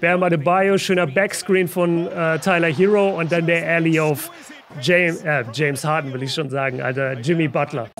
Bam Adebayo, schöner Backscreen von äh, Tyler Hero und dann der Alley auf James, äh, James Harden, will ich schon sagen, Alter, Jimmy Butler.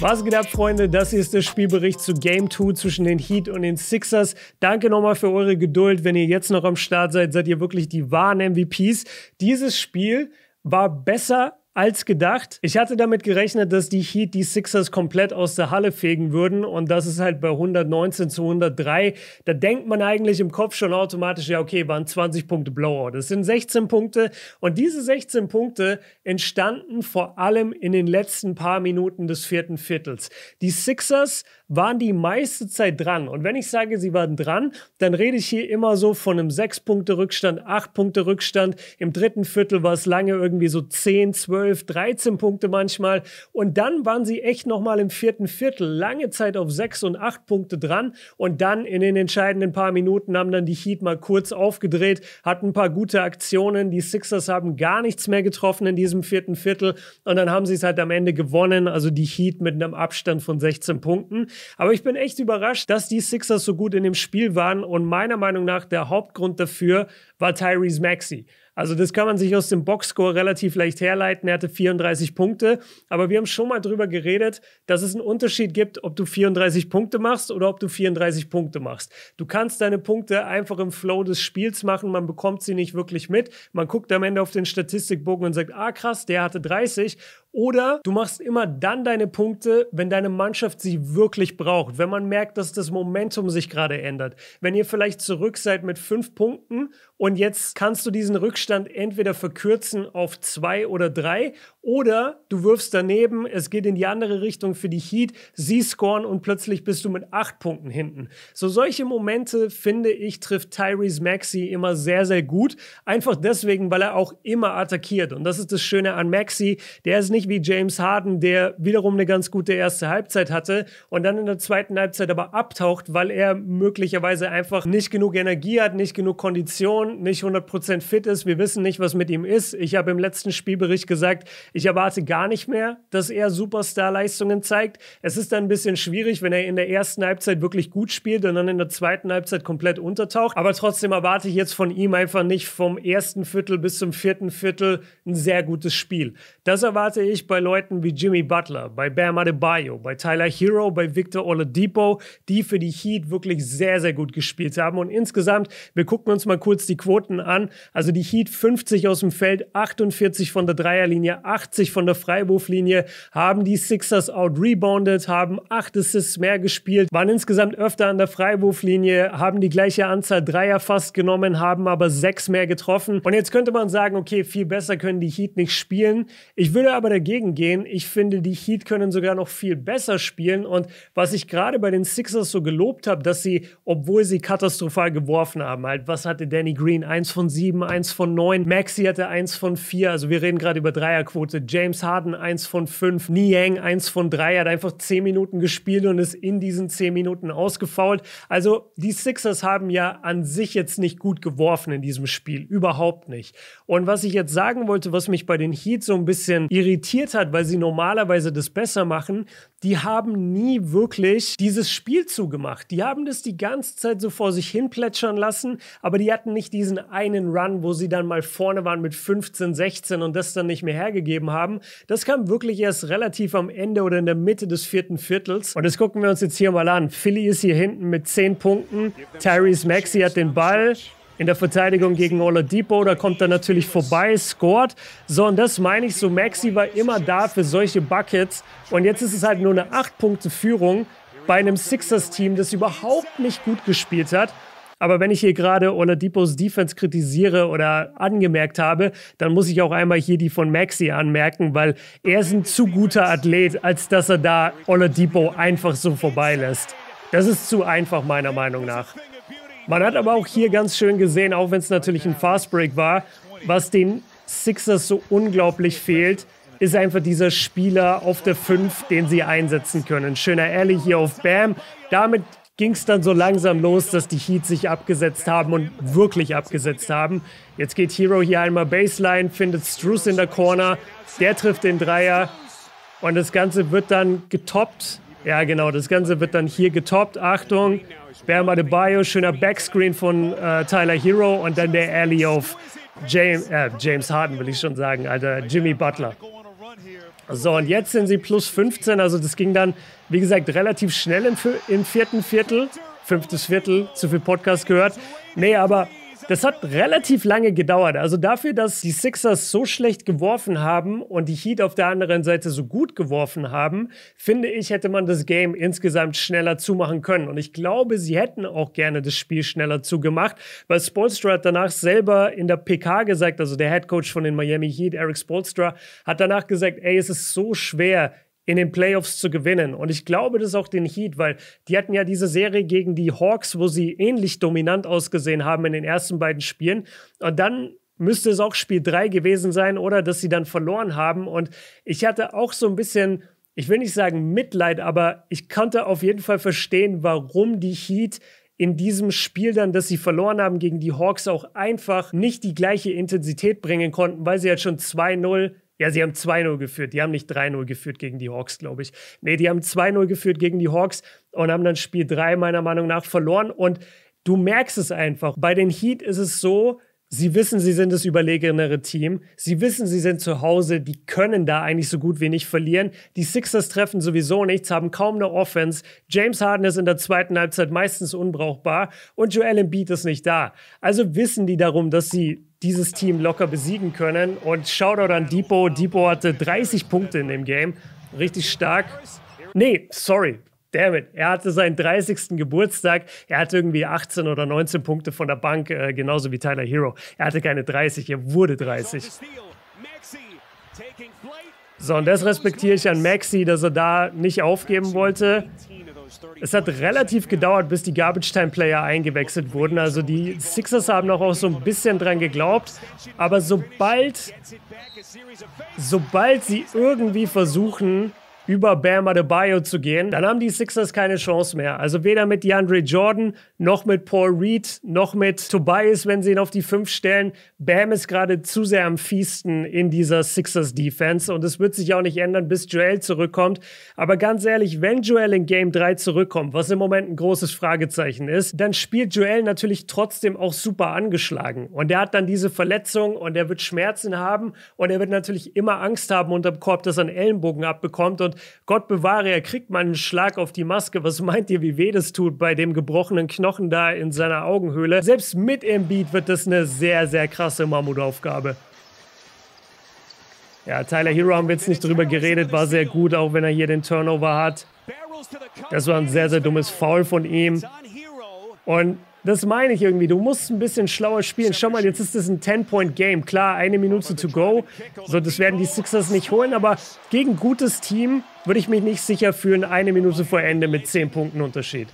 Was geht ab, Freunde? Das hier ist der Spielbericht zu Game 2 zwischen den Heat und den Sixers. Danke nochmal für eure Geduld. Wenn ihr jetzt noch am Start seid, seid ihr wirklich die wahren MVPs. Dieses Spiel war besser als gedacht. Ich hatte damit gerechnet, dass die Heat die Sixers komplett aus der Halle fegen würden und das ist halt bei 119 zu 103. Da denkt man eigentlich im Kopf schon automatisch, ja okay, waren 20 Punkte Blowout. Das sind 16 Punkte und diese 16 Punkte entstanden vor allem in den letzten paar Minuten des vierten Viertels. Die Sixers waren die meiste Zeit dran. Und wenn ich sage, sie waren dran, dann rede ich hier immer so von einem 6-Punkte-Rückstand, 8-Punkte-Rückstand. Im dritten Viertel war es lange irgendwie so 10, 12, 13 Punkte manchmal. Und dann waren sie echt nochmal im vierten Viertel lange Zeit auf 6 und 8 Punkte dran. Und dann in den entscheidenden paar Minuten haben dann die Heat mal kurz aufgedreht, hatten ein paar gute Aktionen. Die Sixers haben gar nichts mehr getroffen in diesem vierten Viertel. Und dann haben sie es halt am Ende gewonnen. Also die Heat mit einem Abstand von 16 Punkten. Aber ich bin echt überrascht, dass die Sixers so gut in dem Spiel waren und meiner Meinung nach der Hauptgrund dafür war Tyrese Maxi. Also das kann man sich aus dem Boxscore relativ leicht herleiten. Er hatte 34 Punkte. Aber wir haben schon mal darüber geredet, dass es einen Unterschied gibt, ob du 34 Punkte machst oder ob du 34 Punkte machst. Du kannst deine Punkte einfach im Flow des Spiels machen. Man bekommt sie nicht wirklich mit. Man guckt am Ende auf den Statistikbogen und sagt, ah krass, der hatte 30. Oder du machst immer dann deine Punkte, wenn deine Mannschaft sie wirklich braucht, wenn man merkt, dass das Momentum sich gerade ändert. Wenn ihr vielleicht zurück seid mit fünf Punkten und jetzt kannst du diesen Rückstand entweder verkürzen auf zwei oder drei oder du wirfst daneben, es geht in die andere Richtung für die Heat, sie scoren und plötzlich bist du mit acht Punkten hinten. So solche Momente, finde ich, trifft Tyrese Maxi immer sehr, sehr gut. Einfach deswegen, weil er auch immer attackiert. Und das ist das Schöne an Maxi. Der ist nicht wie James Harden, der wiederum eine ganz gute erste Halbzeit hatte und dann in der zweiten Halbzeit aber abtaucht, weil er möglicherweise einfach nicht genug Energie hat, nicht genug Kondition, nicht 100% fit ist. Wir wissen nicht, was mit ihm ist. Ich habe im letzten Spielbericht gesagt, ich erwarte gar nicht mehr, dass er Superstar-Leistungen zeigt. Es ist dann ein bisschen schwierig, wenn er in der ersten Halbzeit wirklich gut spielt und dann in der zweiten Halbzeit komplett untertaucht. Aber trotzdem erwarte ich jetzt von ihm einfach nicht vom ersten Viertel bis zum vierten Viertel ein sehr gutes Spiel. Das erwarte ich bei Leuten wie Jimmy Butler, bei Bam Adebayo, bei Tyler Hero, bei Victor Oladipo, die für die Heat wirklich sehr, sehr gut gespielt haben. Und insgesamt, wir gucken uns mal kurz die Quoten an. Also die Heat 50 aus dem Feld, 48 von der Dreierlinie, 8 80 von der Freiwurflinie, haben die Sixers out-rebounded, haben 8 Assists mehr gespielt, waren insgesamt öfter an der Freiwurflinie, haben die gleiche Anzahl Dreier fast genommen, haben aber 6 mehr getroffen. Und jetzt könnte man sagen, okay, viel besser können die Heat nicht spielen. Ich würde aber dagegen gehen. Ich finde, die Heat können sogar noch viel besser spielen. Und was ich gerade bei den Sixers so gelobt habe, dass sie, obwohl sie katastrophal geworfen haben, halt, was hatte Danny Green? 1 von 7, 1 von 9. Maxi hatte 1 von 4. Also wir reden gerade über Dreierquote Minute, James Harden 1 von 5, Niang 1 von 3, hat einfach 10 Minuten gespielt und ist in diesen 10 Minuten ausgefault. Also die Sixers haben ja an sich jetzt nicht gut geworfen in diesem Spiel, überhaupt nicht. Und was ich jetzt sagen wollte, was mich bei den Heat so ein bisschen irritiert hat, weil sie normalerweise das besser machen, die haben nie wirklich dieses Spiel zugemacht. Die haben das die ganze Zeit so vor sich hin plätschern lassen, aber die hatten nicht diesen einen Run, wo sie dann mal vorne waren mit 15, 16 und das dann nicht mehr hergegeben gegeben haben. Das kam wirklich erst relativ am Ende oder in der Mitte des vierten Viertels. Und das gucken wir uns jetzt hier mal an. Philly ist hier hinten mit zehn Punkten. Tyrese Maxi hat den Ball in der Verteidigung gegen Oladipo. Da kommt er natürlich vorbei, scored. So, und das meine ich so. Maxi war immer da für solche Buckets. Und jetzt ist es halt nur eine 8-Punkte-Führung bei einem Sixers-Team, das überhaupt nicht gut gespielt hat. Aber wenn ich hier gerade Oladipos Defense kritisiere oder angemerkt habe, dann muss ich auch einmal hier die von Maxi anmerken, weil er ist ein zu guter Athlet, als dass er da Oladipo einfach so vorbeilässt. Das ist zu einfach meiner Meinung nach. Man hat aber auch hier ganz schön gesehen, auch wenn es natürlich ein Fastbreak war, was den Sixers so unglaublich fehlt, ist einfach dieser Spieler auf der 5, den sie einsetzen können. Schöner Alley hier auf Bam. Damit ging es dann so langsam los, dass die Heat sich abgesetzt haben und wirklich abgesetzt haben. Jetzt geht Hero hier einmal Baseline, findet Struce in der Corner, der trifft den Dreier und das Ganze wird dann getoppt. Ja, genau, das Ganze wird dann hier getoppt. Achtung, Bam Adebayo, schöner Backscreen von äh, Tyler Hero und dann der Alley auf James, äh, James Harden, will ich schon sagen, Alter, Jimmy Butler. So, und jetzt sind sie plus 15. Also das ging dann, wie gesagt, relativ schnell im, im vierten Viertel. Fünftes Viertel, zu viel Podcast gehört. Nee, aber das hat relativ lange gedauert. Also dafür, dass die Sixers so schlecht geworfen haben und die Heat auf der anderen Seite so gut geworfen haben, finde ich, hätte man das Game insgesamt schneller zumachen können. Und ich glaube, sie hätten auch gerne das Spiel schneller zugemacht, weil Spolstra hat danach selber in der PK gesagt, also der Head Coach von den Miami Heat, Eric Spolstra, hat danach gesagt, ey, es ist so schwer, in den Playoffs zu gewinnen. Und ich glaube das ist auch den Heat, weil die hatten ja diese Serie gegen die Hawks, wo sie ähnlich dominant ausgesehen haben in den ersten beiden Spielen. Und dann müsste es auch Spiel 3 gewesen sein oder dass sie dann verloren haben. Und ich hatte auch so ein bisschen, ich will nicht sagen Mitleid, aber ich konnte auf jeden Fall verstehen, warum die Heat in diesem Spiel dann, dass sie verloren haben gegen die Hawks, auch einfach nicht die gleiche Intensität bringen konnten, weil sie halt schon 2-0 ja, sie haben 2-0 geführt. Die haben nicht 3-0 geführt gegen die Hawks, glaube ich. Nee, die haben 2-0 geführt gegen die Hawks und haben dann Spiel 3 meiner Meinung nach verloren. Und du merkst es einfach. Bei den Heat ist es so, Sie wissen, sie sind das überlegenere Team. Sie wissen, sie sind zu Hause. Die können da eigentlich so gut wie nicht verlieren. Die Sixers treffen sowieso nichts, haben kaum eine Offense. James Harden ist in der zweiten Halbzeit meistens unbrauchbar und Joel Embiid ist nicht da. Also wissen die darum, dass sie dieses Team locker besiegen können. Und Shoutout an Depot. Depot hatte 30 Punkte in dem Game. Richtig stark. Nee, sorry damn it, er hatte seinen 30. Geburtstag, er hatte irgendwie 18 oder 19 Punkte von der Bank, äh, genauso wie Tyler Hero. Er hatte keine 30, er wurde 30. So, und das respektiere ich an Maxi, dass er da nicht aufgeben wollte. Es hat relativ gedauert, bis die Garbage-Time-Player eingewechselt wurden. Also die Sixers haben auch, so ein bisschen dran geglaubt. Aber sobald, sobald sie irgendwie versuchen, über Bam Adebayo zu gehen, dann haben die Sixers keine Chance mehr. Also weder mit DeAndre Jordan, noch mit Paul Reed, noch mit Tobias, wenn sie ihn auf die fünf stellen. Bam ist gerade zu sehr am Fiesten in dieser Sixers-Defense und es wird sich auch nicht ändern, bis Joel zurückkommt. Aber ganz ehrlich, wenn Joel in Game 3 zurückkommt, was im Moment ein großes Fragezeichen ist, dann spielt Joel natürlich trotzdem auch super angeschlagen. Und er hat dann diese Verletzung und er wird Schmerzen haben und er wird natürlich immer Angst haben unterm Korb, dass er einen Ellenbogen abbekommt und Gott bewahre, er kriegt mal einen Schlag auf die Maske. Was meint ihr, wie weh das tut bei dem gebrochenen Knochen da in seiner Augenhöhle? Selbst mit im Beat wird das eine sehr, sehr krasse Mammutaufgabe. Ja, Tyler Hero haben wir jetzt nicht drüber geredet, war sehr gut, auch wenn er hier den Turnover hat. Das war ein sehr, sehr dummes Foul von ihm. Und das meine ich irgendwie. Du musst ein bisschen schlauer spielen. Schau mal, jetzt ist das ein 10-Point-Game. Klar, eine Minute to go. So, das werden die Sixers nicht holen, aber gegen gutes Team würde ich mich nicht sicher fühlen, eine Minute vor Ende mit 10 Punkten Unterschied.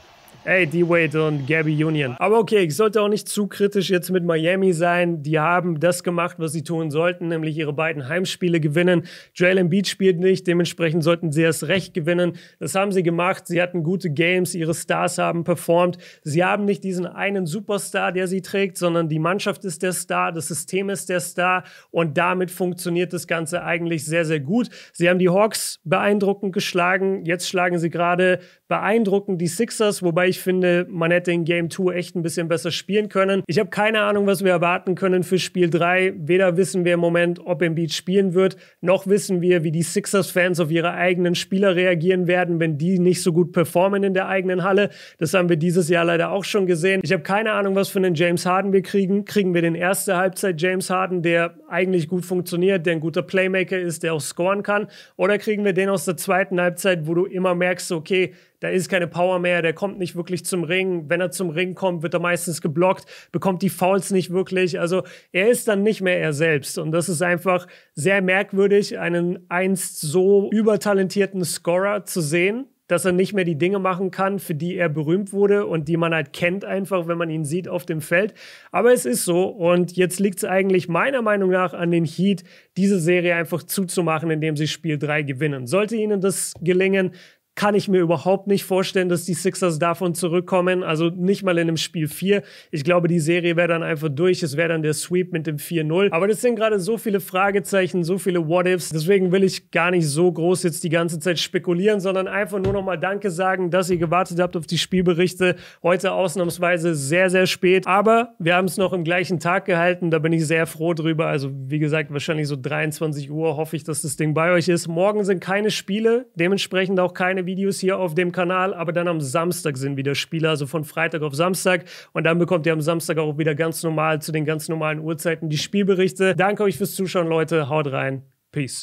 Ey, D-Wade und Gabby Union. Aber okay, ich sollte auch nicht zu kritisch jetzt mit Miami sein. Die haben das gemacht, was sie tun sollten, nämlich ihre beiden Heimspiele gewinnen. Jalen Beach spielt nicht, dementsprechend sollten sie erst recht gewinnen. Das haben sie gemacht. Sie hatten gute Games, ihre Stars haben performt. Sie haben nicht diesen einen Superstar, der sie trägt, sondern die Mannschaft ist der Star, das System ist der Star und damit funktioniert das Ganze eigentlich sehr, sehr gut. Sie haben die Hawks beeindruckend geschlagen. Jetzt schlagen sie gerade beeindruckend die Sixers, wobei ich ich finde, man hätte in Game 2 echt ein bisschen besser spielen können. Ich habe keine Ahnung, was wir erwarten können für Spiel 3. Weder wissen wir im Moment, ob Embiid spielen wird, noch wissen wir, wie die Sixers-Fans auf ihre eigenen Spieler reagieren werden, wenn die nicht so gut performen in der eigenen Halle. Das haben wir dieses Jahr leider auch schon gesehen. Ich habe keine Ahnung, was für einen James Harden wir kriegen. Kriegen wir den erste Halbzeit James Harden, der eigentlich gut funktioniert, der ein guter Playmaker ist, der auch scoren kann? Oder kriegen wir den aus der zweiten Halbzeit, wo du immer merkst, okay, da ist keine Power mehr, der kommt nicht wirklich zum Ring. Wenn er zum Ring kommt, wird er meistens geblockt, bekommt die Fouls nicht wirklich. Also er ist dann nicht mehr er selbst. Und das ist einfach sehr merkwürdig, einen einst so übertalentierten Scorer zu sehen dass er nicht mehr die Dinge machen kann, für die er berühmt wurde und die man halt kennt einfach, wenn man ihn sieht auf dem Feld. Aber es ist so und jetzt liegt es eigentlich meiner Meinung nach an den Heat, diese Serie einfach zuzumachen, indem sie Spiel 3 gewinnen. Sollte ihnen das gelingen, kann ich mir überhaupt nicht vorstellen, dass die Sixers davon zurückkommen. Also nicht mal in einem Spiel 4. Ich glaube, die Serie wäre dann einfach durch. Es wäre dann der Sweep mit dem 4-0. Aber das sind gerade so viele Fragezeichen, so viele What-Ifs. Deswegen will ich gar nicht so groß jetzt die ganze Zeit spekulieren, sondern einfach nur nochmal Danke sagen, dass ihr gewartet habt auf die Spielberichte. Heute ausnahmsweise sehr, sehr spät. Aber wir haben es noch im gleichen Tag gehalten. Da bin ich sehr froh drüber. Also wie gesagt, wahrscheinlich so 23 Uhr hoffe ich, dass das Ding bei euch ist. Morgen sind keine Spiele, dementsprechend auch keine Videos hier auf dem Kanal, aber dann am Samstag sind wieder Spiele, also von Freitag auf Samstag. Und dann bekommt ihr am Samstag auch wieder ganz normal zu den ganz normalen Uhrzeiten die Spielberichte. Danke euch fürs Zuschauen, Leute. Haut rein. Peace.